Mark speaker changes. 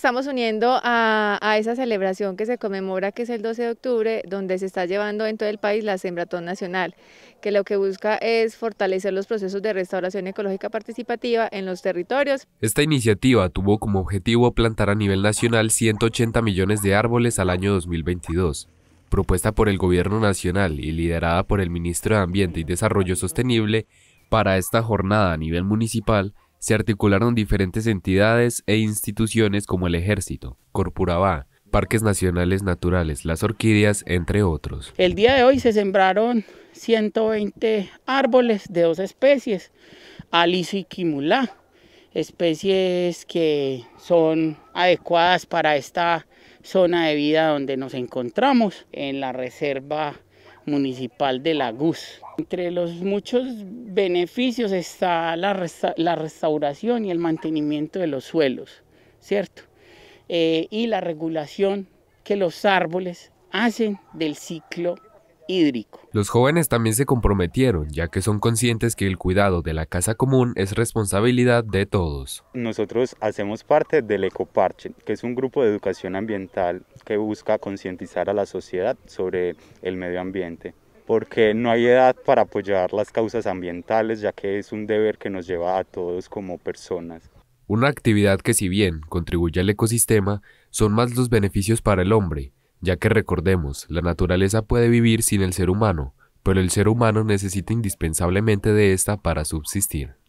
Speaker 1: Estamos uniendo a, esa celebración que se conmemora, que es el 12 de octubre, donde se está llevando en todo el país la Sembratón Nacional, que lo que busca es fortalecer los procesos de restauración ecológica participativa en los territorios.
Speaker 2: Esta iniciativa tuvo como objetivo plantar a nivel nacional 180 millones de árboles al año 2022 propuesta por el Gobierno Nacional y liderada por el Ministro de Ambiente y Desarrollo Sostenible, para esta jornada a nivel municipal se articularon diferentes entidades e instituciones como el ejército, Corpurabá, parques nacionales naturales, las orquídeas, entre otros.
Speaker 3: El día de hoy se sembraron 120 árboles de dos especies, aliso y quimulá, especies que son adecuadas para esta zona de vida donde nos encontramos en la reserva municipal de Laguz. Entre los muchos beneficios está la, restauración y el mantenimiento de los suelos, ¿cierto? Eh, y la regulación que los árboles hacen del ciclo
Speaker 2: los jóvenes también se comprometieron, ya que son conscientes que el cuidado de la casa común es responsabilidad de todos.
Speaker 4: Nosotros hacemos parte del Ecoparche, que es un grupo de educación ambiental que busca concientizar a la sociedad sobre el medio ambiente porque no hay edad para apoyar las causas ambientales, ya que es un deber que nos lleva a todos como personas.
Speaker 2: Una actividad que si bien contribuye al ecosistema, son más los beneficios para el hombre, ya que recordemos, la naturaleza puede vivir sin el ser humano, pero el ser humano necesita indispensablemente de esta para subsistir.